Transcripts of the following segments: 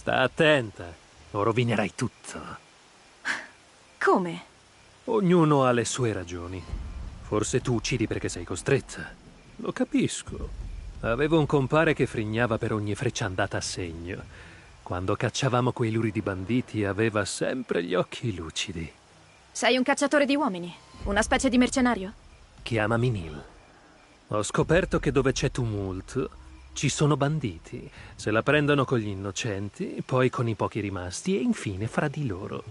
Sta attenta, o rovinerai tutto. Come? Ognuno ha le sue ragioni. Forse tu uccidi perché sei costretta. Lo capisco. Avevo un compare che frignava per ogni freccia andata a segno. Quando cacciavamo quei luridi banditi aveva sempre gli occhi lucidi. Sei un cacciatore di uomini? Una specie di mercenario? Chiamami Neil. Ho scoperto che dove c'è tumulto, ci sono banditi. Se la prendono con gli innocenti, poi con i pochi rimasti e infine fra di loro.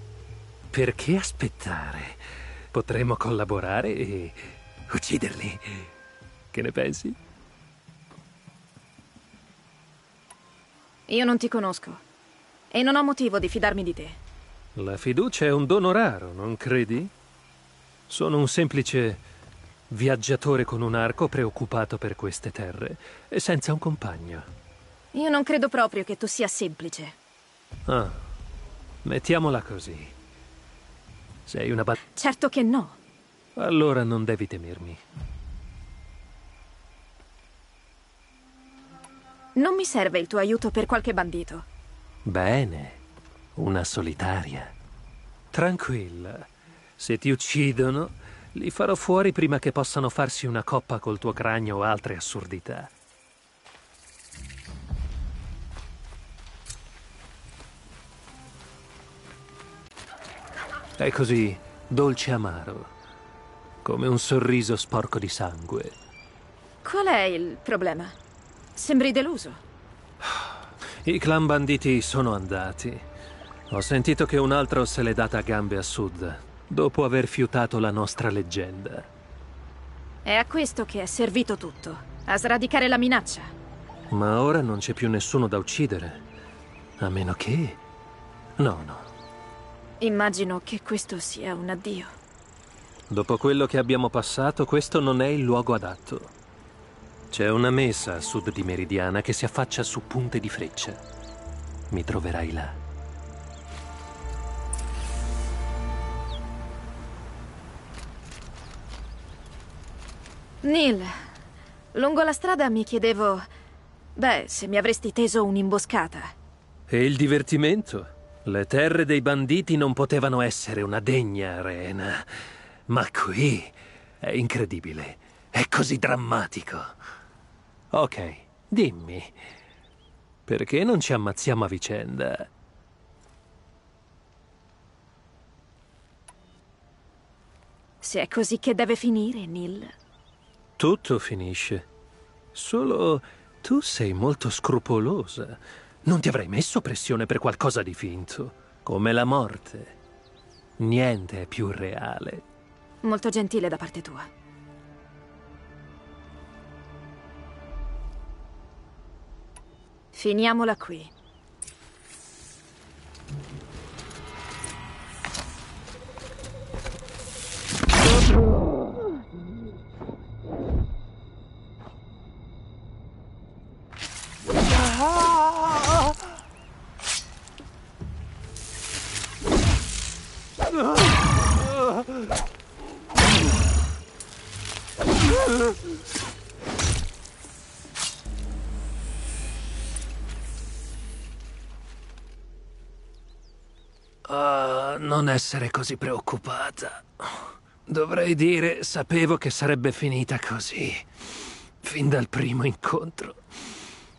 Perché aspettare? Potremmo collaborare e ucciderli. Che ne pensi? Io non ti conosco. E non ho motivo di fidarmi di te. La fiducia è un dono raro, non credi? Sono un semplice viaggiatore con un arco preoccupato per queste terre e senza un compagno. Io non credo proprio che tu sia semplice. Ah, mettiamola così. Sei una bat... Certo che no. Allora non devi temermi. Non mi serve il tuo aiuto per qualche bandito. Bene, una solitaria. Tranquilla, se ti uccidono li farò fuori prima che possano farsi una coppa col tuo cranio o altre assurdità. È così, dolce e amaro, come un sorriso sporco di sangue. Qual è il problema? Sembri deluso. I clan banditi sono andati. Ho sentito che un altro se l'è data a gambe a sud, dopo aver fiutato la nostra leggenda. È a questo che è servito tutto, a sradicare la minaccia. Ma ora non c'è più nessuno da uccidere, a meno che... No, no. Immagino che questo sia un addio. Dopo quello che abbiamo passato, questo non è il luogo adatto. C'è una mesa a sud di Meridiana che si affaccia su punte di freccia. Mi troverai là. Neil, lungo la strada mi chiedevo... Beh, se mi avresti teso un'imboscata. E il divertimento? Le terre dei banditi non potevano essere una degna arena. Ma qui è incredibile. È così drammatico. Ok, dimmi. Perché non ci ammazziamo a vicenda? Se è così che deve finire, Neil. Tutto finisce. Solo tu sei molto scrupolosa. Non ti avrei messo pressione per qualcosa di finto, come la morte. Niente è più reale. Molto gentile da parte tua. Finiamola qui. Uh, non essere così preoccupata. Dovrei dire, sapevo che sarebbe finita così, fin dal primo incontro.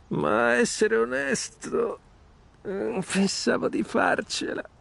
Ma essere onesto, eh, pensavo di farcela.